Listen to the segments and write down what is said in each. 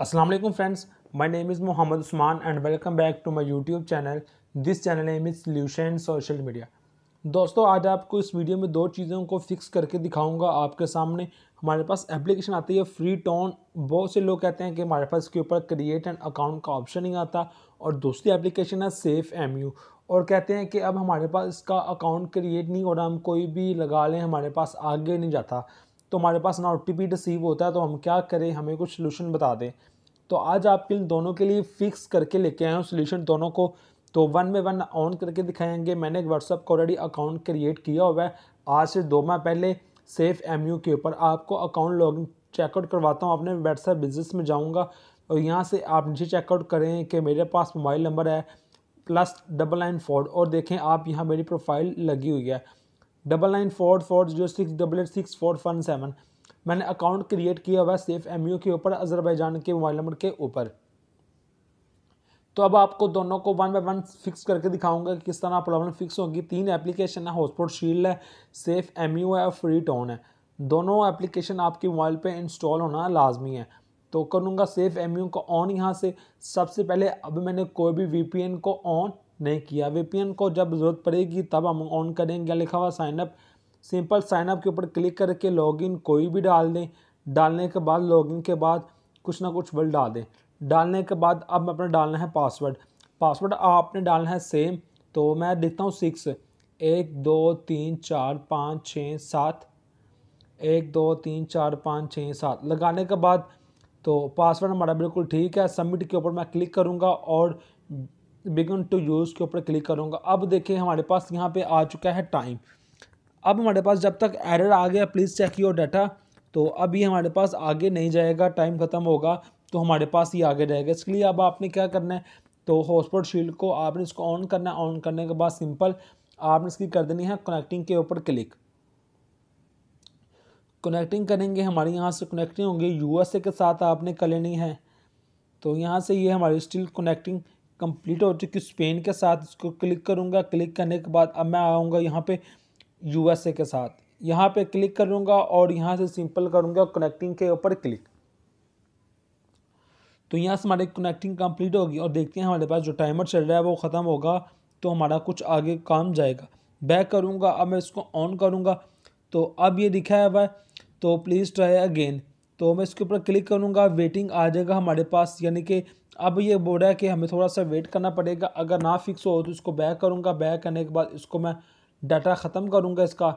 अस्सलाम वालेकुम friends my name is Mohammad Usman and welcome back to my YouTube channel this channel name is solution social media दोस्तों आज आपको इस वीडियो में दो चीज़ों को फिक्स करके दिखाऊंगा आपके सामने हमारे पास एप्लीकेशन आती है फ्री टोन बहुत से लोग कहते हैं कि हमारे पास इसके ऊपर क्रिएट एंड अकाउंट का ऑप्शन नहीं आता और दूसरी एप्लीकेशन है सेफ एम यू और कहते हैं कि अब हमारे पास इसका अकाउंट क्रिएट नहीं हो रहा हम कोई भी लगा लें हमारे पास आगे नहीं जाता तो हमारे पास ना ओ रिसीव होता है तो हम क्या करें हमें कुछ सोल्यूशन बता दें तो आज आप इन दोनों के लिए फिक्स करके लेके आए हूँ सोल्यूशन दोनों को तो वन बाई वन ऑन करके दिखाएंगे मैंने एक व्हाट्सअप का ऑलरेडी अकाउंट क्रिएट किया हुआ है आज से दो माह पहले सेफ एम के ऊपर आपको अकाउंट लॉग चेकआउट करवाता हूँ अपने व्हाट्सएप बिजनेस में जाऊँगा और यहाँ से आप नीचे चेकआउट करें कि मेरे पास मोबाइल नंबर है प्लस डबल नाइन फोर और देखें आप यहाँ मेरी प्रोफाइल लगी हुई है double nine four four zero six double eight six four one seven मैंने अकाउंट क्रिएट किया हुआ है सेफ एम के ऊपर अजरबैजान के मोबाइल नंबर के ऊपर तो अब आपको दोनों को वन बाय वन फिक्स करके दिखाऊंगा कि किस तरह प्रॉब्लम फिक्स होगी तीन एप्लीकेशन है हॉटस्पॉट शील्ड है सेफ एम है और फ्री टोन है दोनों एप्लीकेशन आपके मोबाइल पे इंस्टॉल होना लाजमी है तो करूँगा सेफ एम को ऑन यहाँ से सबसे पहले अब मैंने कोई भी वी को ऑन नहीं किया वीपीएन को जब ज़रूरत पड़ेगी तब हम ऑन करेंगे लिखा हुआ साइनअप सिंपल साइनअप के ऊपर क्लिक करके लॉगिन कोई भी डाल दें डालने के बाद लॉगिन के बाद कुछ ना कुछ बल डाल दें डालने के बाद अब अपना डालना है पासवर्ड पासवर्ड आपने डालना है सेम तो मैं देखता हूँ सिक्स एक दो तीन चार पाँच छः सात एक दो तीन चार पाँच छः सात लगाने के बाद तो पासवर्ड हमारा बिल्कुल ठीक है सबमिट के ऊपर मैं क्लिक करूँगा और बिगन टू यूज़ के ऊपर क्लिक करूँगा अब देखिए हमारे पास यहाँ पे आ चुका है टाइम अब हमारे पास जब तक एरर आ गया प्लीज़ चेक योर डाटा तो अब ये हमारे पास आगे नहीं जाएगा टाइम ख़त्म होगा तो हमारे पास ही आगे जाएगा इसके लिए अब आपने क्या करना है तो हॉटस्पॉट शील्ड को आपने इसको ऑन करना है ऑन करने के बाद सिंपल आपने इसकी कर देनी है कनेक्टिंग के ऊपर क्लिक कनेक्टिंग करेंगे हमारे यहाँ से कनेक्टिंग होंगे यूएसए के साथ आपने कर लेनी है तो यहाँ से ये यह हमारी स्टिल कनेक्टिंग कंप्लीट हो चुकी स्पेन के साथ इसको क्लिक करूँगा क्लिक करने के बाद अब मैं आऊँगा यहाँ पे यूएसए के साथ यहाँ पे क्लिक करूँगा और यहाँ से सिंपल करूँगा कनेक्टिंग के ऊपर क्लिक तो यहाँ से हमारी कनेक्टिंग कंप्लीट होगी और देखते हैं हमारे पास जो टाइमर चल रहा है वो ख़त्म होगा तो हमारा कुछ आगे काम जाएगा बैक करूँगा अब मैं इसको ऑन करूँगा तो अब ये दिखाया हुआ है तो प्लीज़ ट्राई अगेन तो मैं इसके ऊपर क्लिक करूँगा वेटिंग आ जाएगा हमारे पास यानी कि अब ये बोल रहा है कि हमें थोड़ा सा वेट करना पड़ेगा अगर ना फिक्स हो तो इसको बैक करूँगा बैक करने के बाद इसको मैं डाटा ख़त्म करूँगा इसका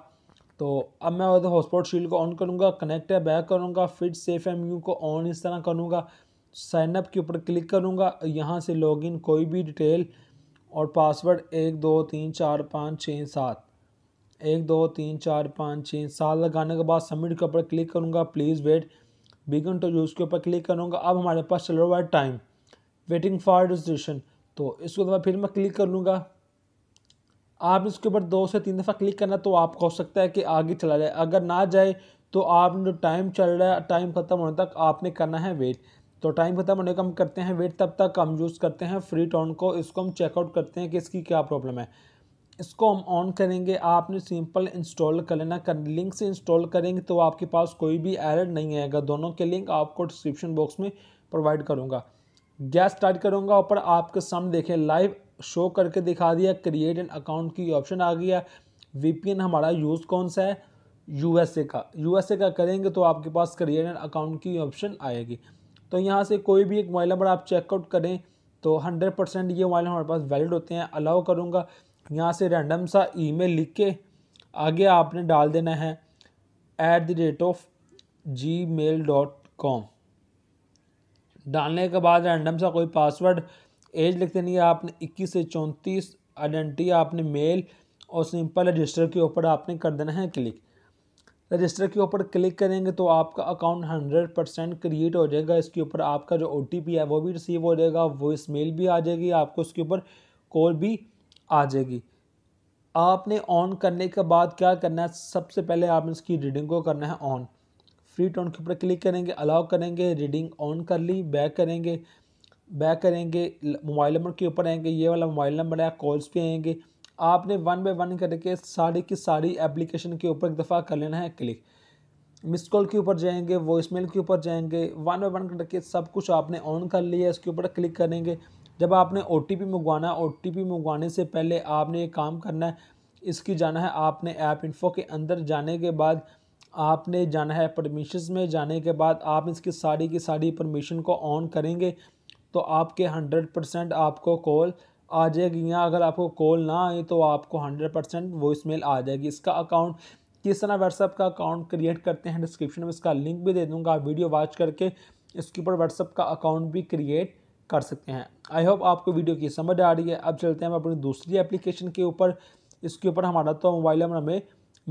तो अब मैं हॉटस्पॉट शील्ड को ऑन करूँगा कनेक्ट है बैक करूँगा फिट सेफ एम यू को ऑन इस तरह करूँगा साइनअप के ऊपर क्लिक करूँगा यहाँ से लॉगिन कोई भी डिटेल और पासवर्ड एक दो तीन चार पाँच छः सात एक दो तीन चार पाँच छः सात लगाने के बाद सबमिट के ऊपर क्लिक करूँगा please wait begin to use के ऊपर क्लिक करूँगा अब हमारे पास चल रहा है टाइम वेटिंग फॉर रजिस्ट्रेशन तो इसको दफ़ा तो फिर मैं क्लिक कर लूँगा आप इसके ऊपर दो से तीन दफ़ा क्लिक करना तो आपको हो सकता है कि आगे चला जाए अगर ना जाए तो आपने जो टाइम चल रहा है टाइम ख़त्म होने तक आपने करना है वेट तो टाइम ख़त्म होने का हम करते हैं वेट तब तक हम यूज़ करते हैं फ्री टाउन को इसको हम चेकआउट करते हैं कि इसकी क्या प्रॉब्लम है इसको हम ऑन करेंगे आपने सिंपल इंस्टॉल कर लेना कर लिंक से इंस्टॉल करेंगे तो आपके पास कोई भी एरर नहीं आएगा दोनों के लिंक आपको डिस्क्रिप्शन बॉक्स में प्रोवाइड करूँगा गैस स्टार्ट करूँगा ऊपर आपके सामने देखें लाइव शो करके दिखा दिया क्रिएट एन अकाउंट की ऑप्शन आ गया वीपीएन हमारा यूज़ कौन सा है यूएसए का यूएसए का करेंगे तो आपके पास क्रिएट एन अकाउंट की ऑप्शन आएगी तो यहाँ से कोई भी एक मोबाइल नंबर आप चेकआउट करें तो हंड्रेड परसेंट ये मोबाइल हमारे पास वैलिड होते हैं अलाउ करूँगा यहाँ से रैंडम सा ईमेल लिख के आगे आपने डाल देना है at the rate of Gmail dot com डालने के बाद रैंडम सा कोई पासवर्ड एज लिख देनी है आपने इक्कीस से चौंतीस आइडेंटिटी आपने मेल और सिंपल रजिस्टर के ऊपर आपने कर देना है क्लिक रजिस्टर के ऊपर क्लिक करेंगे तो आपका अकाउंट हंड्रेड परसेंट क्रिएट हो जाएगा इसके ऊपर आपका जो ओ है वो भी रिसीव हो जाएगा वॉइस मेल भी आ जाएगी आपको इसके ऊपर कॉल भी आ जाएगी आपने ऑन करने के बाद क्या करना है सबसे पहले आपने इसकी रीडिंग को करना है ऑन फ्री टोन के ऊपर क्लिक करेंगे अलाउ करेंगे रीडिंग ऑन कर ली बैक करेंगे बैक करेंगे मोबाइल नंबर के ऊपर आएंगे ये वाला मोबाइल नंबर है कॉल्स पे आएंगे आपने वन बाय वन करके सारी की सारी एप्लीकेशन के ऊपर एक दफ़ा कर लेना है क्लिक मिस कॉल के ऊपर जाएंगे वॉइस मेल के ऊपर जाएंगे वन बाई वन करके सब कुछ आपने ऑन कर लिया इसके ऊपर क्लिक करेंगे जब आपने ओ टी पी मंगवाना है ओ टी पी मंगवाने से पहले आपने ये काम करना है इसकी जाना है आपने ऐप इन्फो के अंदर जाने के बाद आपने जाना है परमिशन में जाने के बाद आप इसकी सारी की सारी परमिशन को ऑन करेंगे तो आपके हंड्रेड परसेंट आपको कॉल आ जाएगी या अगर आपको कॉल ना आए तो आपको हंड्रेड परसेंट वॉइस मेल आ जाएगी इसका अकाउंट किस तरह व्हाट्सअप का अकाउंट क्रिएट करते हैं डिस्क्रिप्शन में इसका लिंक भी दे दूँगा आप वीडियो वॉच करके इसके ऊपर व्हाट्सअप का अकाउंट भी क्रिएट कर सकते हैं आई होप आपको वीडियो की समझ आ रही है अब चलते हैं हम अपनी दूसरी एप्लीकेशन के ऊपर इसके ऊपर हमारा तो मोबाइल नंबर हमें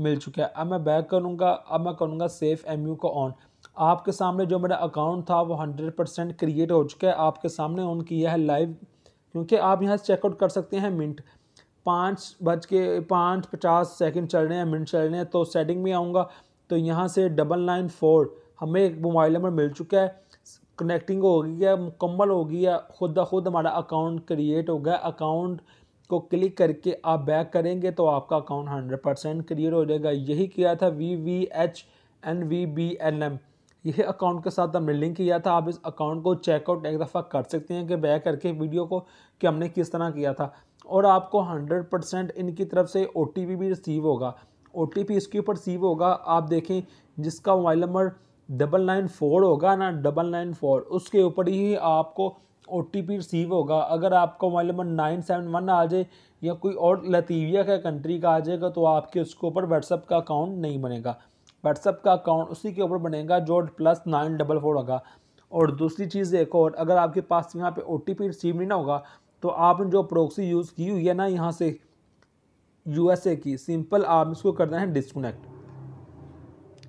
मिल चुका है अब मैं बैक करूँगा अब मैं करूँगा सेफ एम का ऑन आपके सामने जो मेरा अकाउंट था वो हंड्रेड परसेंट क्रिएट हो चुका है आपके सामने ऑन किया है लाइव क्योंकि आप यहाँ से चेकआउट कर सकते हैं मिनट पाँच बज के पाँच पचास सेकेंड चल रहे हैं मिनट चल रहे हैं तो सेटिंग में आऊँगा तो यहाँ से डबल नाइन फोर हमें एक मोबाइल नंबर मिल चुका है कनेक्टिंग हो गई है मुकम्मल हो गई है खुद खुद हमारा अकाउंट क्रिएट हो गया अकाउंट को क्लिक करके आप बैक करेंगे तो आपका अकाउंट हंड्रेड परसेंट क्लियर हो जाएगा यही किया था V V H N V B L M यही अकाउंट के साथ हमने लिंक किया था आप इस अकाउंट को चेकआउट एक दफ़ा कर सकते हैं कि बैक करके वीडियो को कि हमने किस तरह किया था और आपको हंड्रेड परसेंट इनकी तरफ से ओ टी पी भी रिसीव होगा ओ टी पी इसके ऊपर रिसीव होगा आप देखें जिसका mobile number double nine four होगा ना डबल नाइन फोर उसके ऊपर ही आपको ओ टी पी रिसीव होगा अगर आपको mobile number nine seven one आ जाए या कोई और लतीविया का कंट्री का आ जाएगा तो आपके उसके ऊपर व्हाट्सअप का अकाउंट नहीं बनेगा व्हाट्सअप का अकाउंट उसी के ऊपर बनेगा जो प्लस नाइन डबल फोर होगा और दूसरी चीज़ एक और अगर आपके पास यहाँ पे ओ टी पी रिसीव नहीं ना होगा तो आपने जो प्रोक्सी यूज़ की हुई है ना यहाँ से ए की सिंपल आप इसको करना है डिसकनेक्ट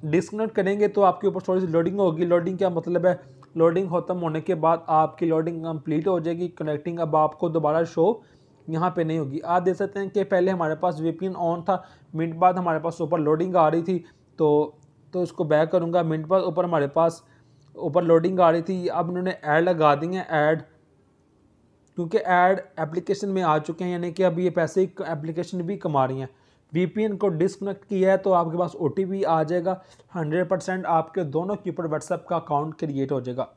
डिसकनेक्ट करेंगे तो आपके ऊपर थोड़ी सी लोडिंग होगी लोडिंग क्या मतलब है लोडिंग खत्म होने के बाद आपकी लोडिंग कम्प्लीट हो जाएगी कनेक्टिंग अब आपको दोबारा शो यहाँ पे नहीं होगी आप देख सकते हैं कि पहले हमारे पास वीपीएन ऑन था मिनट बाद हमारे पास ऊपर लोडिंग आ रही थी तो तो इसको बैक करूँगा मिनट बाद ऊपर हमारे पास ऊपर लोडिंग आ रही थी अब इन्होंने ऐड लगा दी है ऐड क्योंकि ऐड एप्लीकेशन में आ चुके हैं यानी कि अब ये पैसे एप्लीकेशन भी कमा रही हैं वीपीएन को डिसकनेक्ट किया है तो आपके पास ओ आ जाएगा हंड्रेड परसेंट आपके दोनों के ऊपर व्हाट्सएप का अकाउंट क्रिएट हो जाएगा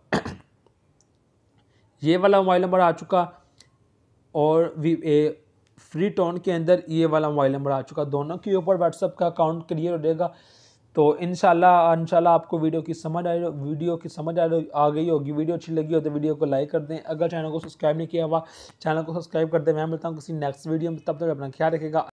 ये वाला मोबाइल नंबर आ चुका और ए, फ्री टोन के अंदर ये वाला मोबाइल नंबर आ चुका दोनों के ऊपर व्हाट्सएप का अकाउंट क्रिएट हो जाएगा तो इन इनशाला आपको वीडियो की समझ आ वीडियो की समझ आ आ गई होगी वीडियो अच्छी लगी हो तो वीडियो को लाइक कर दें अगर चैनल को सब्सक्राइब नहीं किया हुआ चैनल को सब्सक्राइब कर दें मैं मिलता हूँ किसी नेक्स्ट वीडियो में तब तक तो अपना ख्याल रखेगा